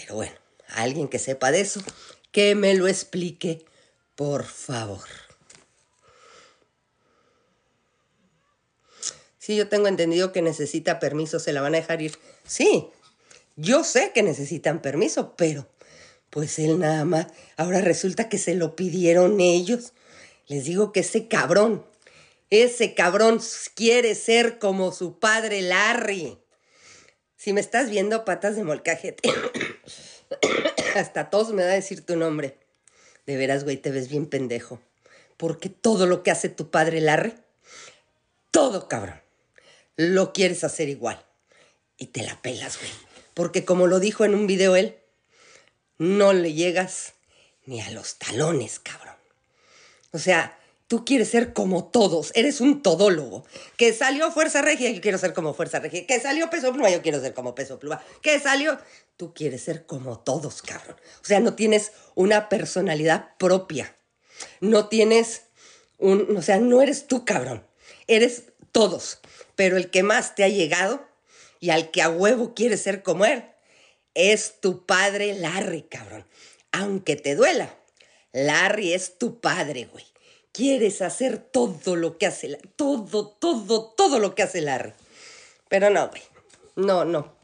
Pero bueno, alguien que sepa de eso, que me lo explique, por favor. Si sí, yo tengo entendido que necesita permiso, se la van a dejar ir. Sí, yo sé que necesitan permiso, pero pues él nada más. Ahora resulta que se lo pidieron ellos. Les digo que ese cabrón, ese cabrón quiere ser como su padre Larry. Si me estás viendo, patas de molcajete. Hasta todos me da decir tu nombre. De veras, güey, te ves bien pendejo. Porque todo lo que hace tu padre Larry, todo, cabrón, lo quieres hacer igual. Y te la pelas, güey. Porque como lo dijo en un video él, no le llegas ni a los talones, cabrón. O sea, tú quieres ser como todos, eres un todólogo. Que salió Fuerza Regia, yo quiero ser como Fuerza Regia. Que salió Peso Pluma, yo quiero ser como Peso Pluma. Que salió... Tú quieres ser como todos, cabrón. O sea, no tienes una personalidad propia. No tienes un... O sea, no eres tú, cabrón. Eres todos. Pero el que más te ha llegado y al que a huevo quieres ser como él, es tu padre Larry, cabrón. Aunque te duela, Larry es tu padre, güey. Quieres hacer todo lo que hace la Todo, todo, todo lo que hace Larry. Pero no, güey. No, no.